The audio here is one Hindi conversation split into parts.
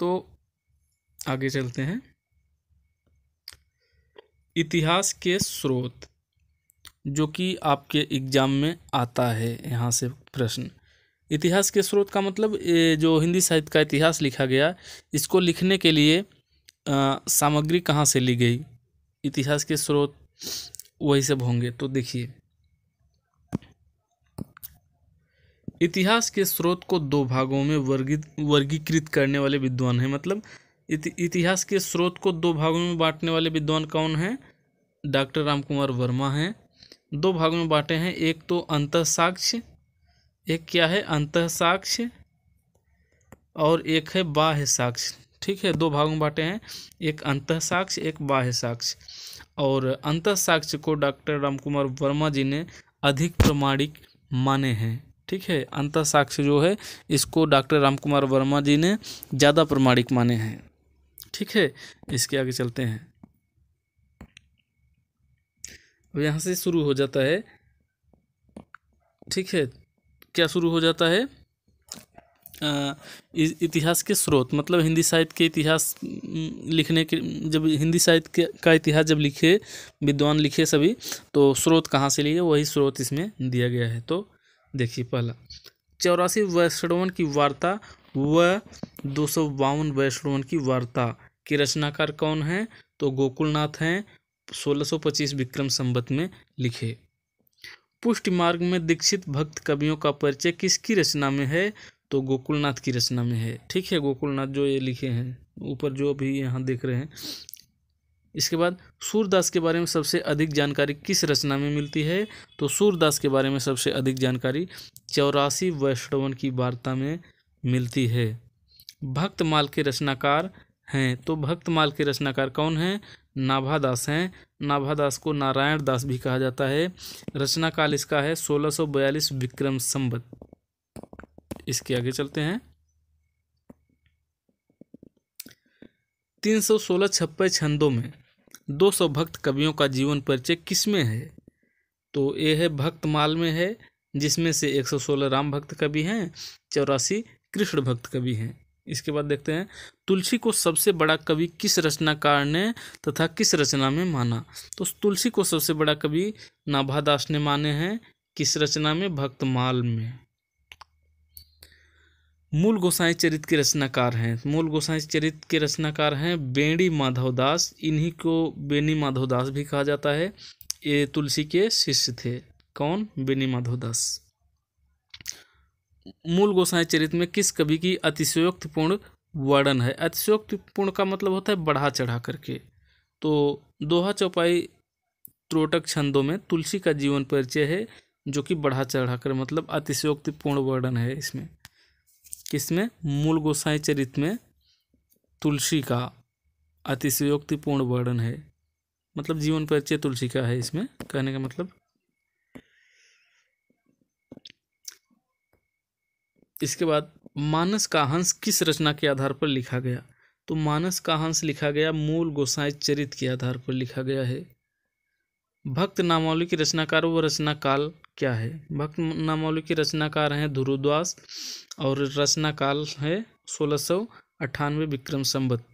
तो आगे चलते हैं इतिहास के स्रोत जो कि आपके एग्जाम में आता है यहाँ से प्रश्न इतिहास के स्रोत का मतलब जो हिंदी साहित्य का इतिहास लिखा गया इसको लिखने के लिए सामग्री कहाँ से ली गई इतिहास के स्रोत वही सब होंगे तो देखिए इतिहास के स्रोत को दो भागों में वर्गित वर्गीकृत करने वाले विद्वान हैं मतलब इति, इतिहास के स्रोत को दो भागों में बांटने वाले विद्वान कौन हैं डॉक्टर राम कुमार वर्मा हैं दो भागों में बांटे हैं एक तो अंत साक्ष एक क्या है अंत साक्ष और एक है बाह्य साक्ष्य ठीक है दो भागों में बांटे हैं एक अंत साक्ष्य एक बाह्य साक्ष्य और अंत साक्ष्य को डॉक्टर रामकुमार वर्मा जी ने अधिक प्रमाणिक माने हैं ठीक है अंत साक्ष्य जो है इसको डॉक्टर राम कुमार वर्मा जी ने ज़्यादा प्रमाणिक माने हैं ठीक है इसके आगे चलते हैं अब यहाँ से शुरू हो जाता है ठीक है क्या शुरू हो जाता है आ, इतिहास के स्रोत मतलब हिंदी साहित्य के इतिहास लिखने के जब हिंदी साहित्य का इतिहास जब लिखे विद्वान लिखे सभी तो स्रोत कहाँ से लिए वही स्रोत इसमें दिया गया है तो देखिए पहला चौरासी वैष्णवन की वार्ता व दो सौ बावन वैष्णवन की वार्ता के रचनाकार कौन हैं तो गोकुलनाथ हैं 1625 विक्रम संबत में लिखे पुष्टि मार्ग में दीक्षित भक्त कवियों का परिचय किसकी रचना में है तो गोकुलनाथ की रचना में है ठीक है गोकुलनाथ जो ये लिखे हैं ऊपर जो अभी यहाँ देख रहे हैं इसके बाद सूरदास के बारे में सबसे अधिक जानकारी किस रचना में मिलती है तो सूरदास के बारे में सबसे अधिक जानकारी चौरासी वैष्णवन की वार्ता में मिलती है भक्तमाल के रचनाकार हैं तो भक्तमाल के रचनाकार कौन हैं नाभादास हैं नाभादास को नारायण दास भी कहा जाता है रचना काल इसका है सोलह विक्रम संबत इसके आगे चलते हैं तीन सौ सोलह छप्पे छंदों में 200 भक्त कवियों का जीवन परिचय किसमें है तो ये है भक्तमाल में है जिसमें से 116 राम भक्त कवि हैं चौरासी कृष्ण भक्त कवि हैं इसके बाद देखते हैं तुलसी को सबसे बड़ा कवि किस रचनाकार ने तथा किस रचना में माना तो तुलसी को सबसे बड़ा कवि नाभादास ने माने हैं किस रचना में भक्तमाल में मूल गोसाई चरित के रचनाकार हैं मूल गोसाई चरित के रचनाकार हैं बेणी माधव दास इन्हीं को बेनी माधव दास भी कहा जाता है ये तुलसी के शिष्य थे कौन बेनी माधव दास मूल गोसाई चरित में किस कवि की अतिशयोक्तिपूर्ण वर्णन है अतिशयोक्तिपूर्ण का मतलब होता है बढ़ा चढ़ा करके तो दोहा चौपाई त्रोटक छंदों में तुलसी का जीवन परिचय है जो कि बढ़ा चढ़ा कर मतलब अतिशयोक्तिपूर्ण वर्णन है इसमें किसमें मूल गोसाई चरित में तुलसी का अतिशयोक्तिपूर्ण वर्णन है मतलब जीवन परिचय तुलसी का है इसमें कहने का मतलब इसके बाद मानस का हंस किस रचना के आधार पर लिखा गया तो मानस का हंस लिखा गया मूल गोसाई चरित के आधार पर लिखा गया है भक्त नामावली के रचनाकार व रचना काल क्या है भक्त नामावली के रचनाकार हैं धुरुद्वास और रचना काल है सोलह सौ अट्ठानवे विक्रम संबत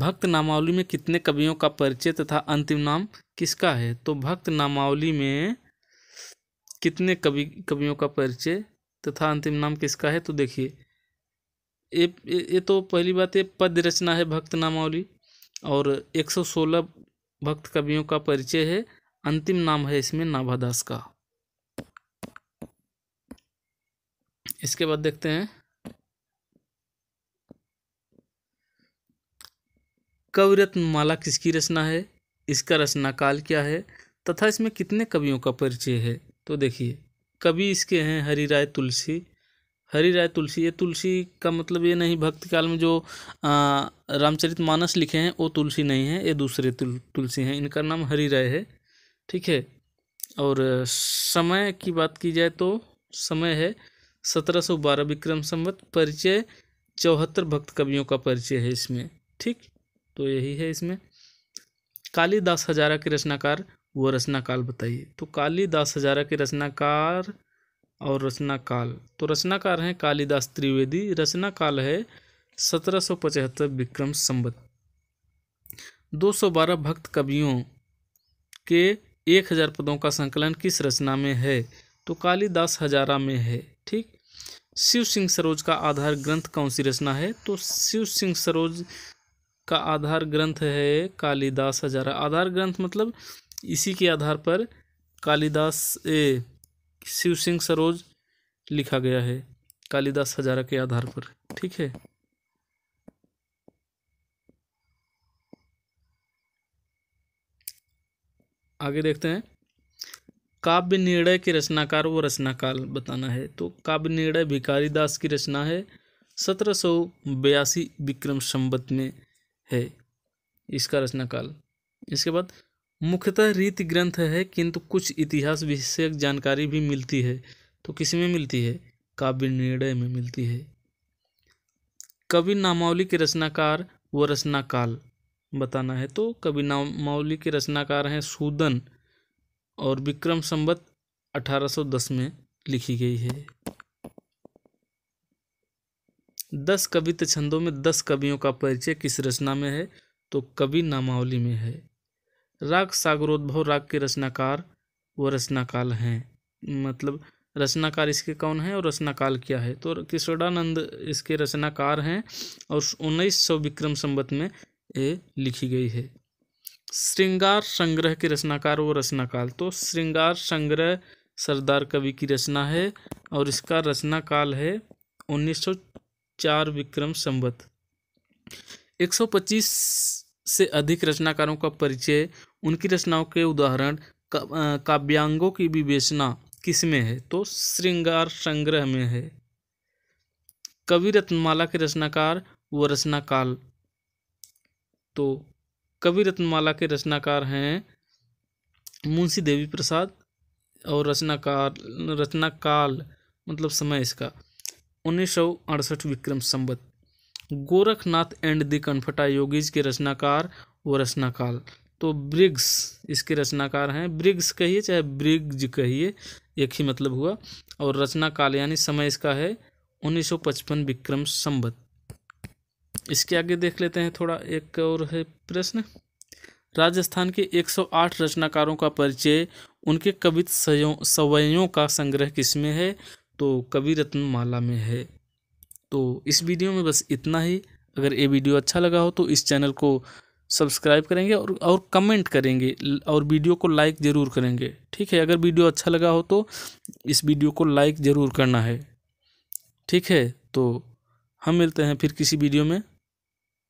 भक्त नामावली में कितने कवियों का परिचय तथा अंतिम नाम किसका है तो भक्त नामावली में कितने कवि कवियों का परिचय तथा अंतिम नाम किसका है तो देखिए ये ये तो पहली बात ये पद्य रचना है भक्त नामावली और 116 भक्त कवियों का परिचय है अंतिम नाम है इसमें नाभादास का इसके बाद देखते हैं माला किसकी रचना है इसका रचना काल क्या है तथा इसमें कितने कवियों का परिचय है तो देखिए कवि इसके हैं हरी राय तुलसी हरी राय तुलसी ये तुलसी का मतलब ये नहीं भक्त काल में जो रामचरित मानस लिखे हैं वो तुलसी नहीं है ये दूसरे तुल, तुलसी हैं इनका नाम हरी राय है ठीक है और समय की बात की जाए तो समय है सत्रह सौ बारह विक्रम संवत परिचय चौहत्तर भक्त कवियों का परिचय है इसमें ठीक तो यही है इसमें कालीदास हजारा के रचनाकार वो रचनाकाल बताइए तो कालीदास हजारा के रचनाकार और रचनाकाल तो रचनाकार हैं कालीदास त्रिवेदी रचनाकाल है सत्रह सौ पचहत्तर विक्रम संबत दो सौ बारह भक्त कवियों के एक हजार पदों का संकलन किस रचना में है तो कालिदास हजारा में है ठीक शिव सिंह सरोज का आधार ग्रंथ कौन सी रचना है तो शिव सिंह सरोज का आधार ग्रंथ है कालिदास हजारा आधार ग्रंथ मतलब इसी के आधार पर कालिदास ए शिव सिंह सरोज लिखा गया है कालिदास हजारा के आधार पर ठीक है आगे देखते हैं काव्य निर्णय के रचनाकार व रचनाकाल बताना है तो काव्य निर्णय भिकारी दास की रचना है सत्रह सौ बयासी विक्रम संबत में है इसका रचनाकाल इसके बाद मुख्यतः रीति ग्रंथ है किंतु कुछ इतिहास विषयक जानकारी भी मिलती है तो किस में मिलती है काव्य निर्णय में मिलती है कवि नामावली के रचनाकार व रचनाकाल बताना है तो कभी नामावली के रचनाकार हैं सूदन और विक्रम संबत 1810 में लिखी गई है दस कवित छंदों में दस कवियों का परिचय किस रचना में है तो कवि नामावली में है राग सागरोद्भव राग के रचनाकार व रचनाकाल हैं मतलब रचनाकार इसके कौन हैं और रचनाकाल क्या है तो किशोरानंद इसके रचनाकार हैं और उन्नीस सौ विक्रम संबत में ए लिखी गई है श्रृंगार संग्रह के रचनाकार वो रचनाकाल तो श्रृंगार संग्रह सरदार कवि की रचना है और इसका रचना काल है 1904 विक्रम संवत 125 से अधिक रचनाकारों का परिचय उनकी रचनाओं के उदाहरण काव्यांगों की विवेचना किस में है तो श्रृंगार संग्रह में है कवि रत्नमाला के रचनाकार व रचनाकाल तो कवि रत्नमाला के रचनाकार हैं मुंशी देवी प्रसाद और रचनाकार रचनाकाल मतलब समय इसका उन्नीस सौ अड़सठ Vikram Samvat Gorakhnath and the Kanphata yogis के रचनाकार व रचनाकाल तो ब्रिग्स इसके रचनाकार हैं ब्रिग्स कहिए चाहे ब्रिग्ज कहिए एक ही मतलब हुआ और रचनाकाल यानी समय इसका है उन्नीस सौ पचपन विक्रम संबत इसके आगे देख लेते हैं थोड़ा एक और है प्रश्न राजस्थान के 108 रचनाकारों का परिचय उनके कवित सवयों का संग्रह किसमें है तो कवि रत्नमाला में है तो इस वीडियो में बस इतना ही अगर ये वीडियो अच्छा लगा हो तो इस चैनल को सब्सक्राइब करेंगे और और कमेंट करेंगे और वीडियो को लाइक ज़रूर करेंगे ठीक है अगर वीडियो अच्छा लगा हो तो इस वीडियो को लाइक ज़रूर करना है ठीक है तो हम मिलते हैं फिर किसी वीडियो में